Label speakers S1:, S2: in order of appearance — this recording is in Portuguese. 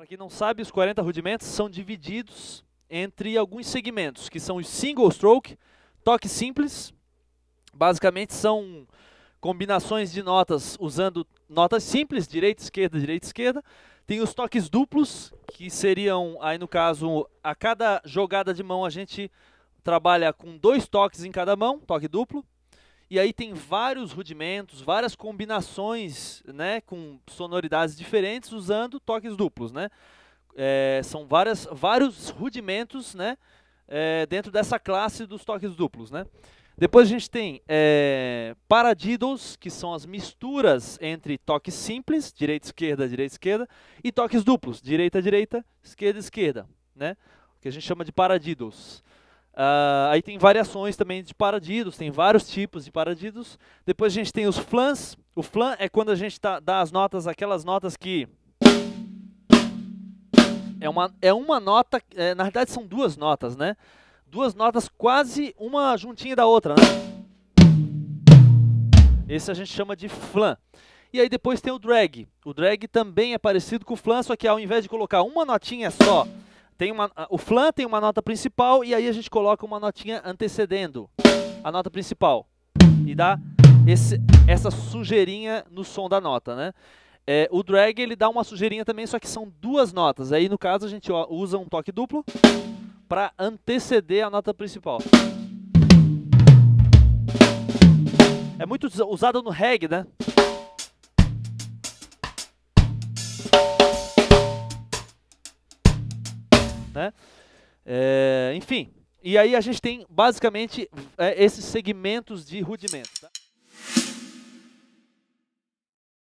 S1: Para quem não sabe, os 40 rudimentos são divididos entre alguns segmentos, que são os single stroke, toque simples, basicamente são combinações de notas usando notas simples, direita, esquerda, direita, esquerda. Tem os toques duplos, que seriam, aí no caso, a cada jogada de mão a gente trabalha com dois toques em cada mão, toque duplo. E aí tem vários rudimentos, várias combinações, né, com sonoridades diferentes usando toques duplos, né? É, são várias, vários rudimentos, né, é, dentro dessa classe dos toques duplos, né? Depois a gente tem é, paradiddles, que são as misturas entre toques simples, direita esquerda, direita esquerda, e toques duplos, direita direita, esquerda esquerda, né? O que a gente chama de paradiddles. Uh, aí tem variações também de paradidos, tem vários tipos de paradidos. Depois a gente tem os flans. O flan é quando a gente tá, dá as notas, aquelas notas que... É uma, é uma nota, é, na verdade são duas notas, né? Duas notas quase uma juntinha da outra, né? Esse a gente chama de flan. E aí depois tem o drag. O drag também é parecido com o flan, só que ao invés de colocar uma notinha só tem uma, o flan tem uma nota principal e aí a gente coloca uma notinha antecedendo a nota principal e dá esse, essa sujeirinha no som da nota, né? É, o drag ele dá uma sujeirinha também, só que são duas notas. Aí no caso a gente usa um toque duplo para anteceder a nota principal. É muito usado no reggae, né? né? É, enfim, e aí a gente tem basicamente é, esses segmentos de rudimentos. Tá?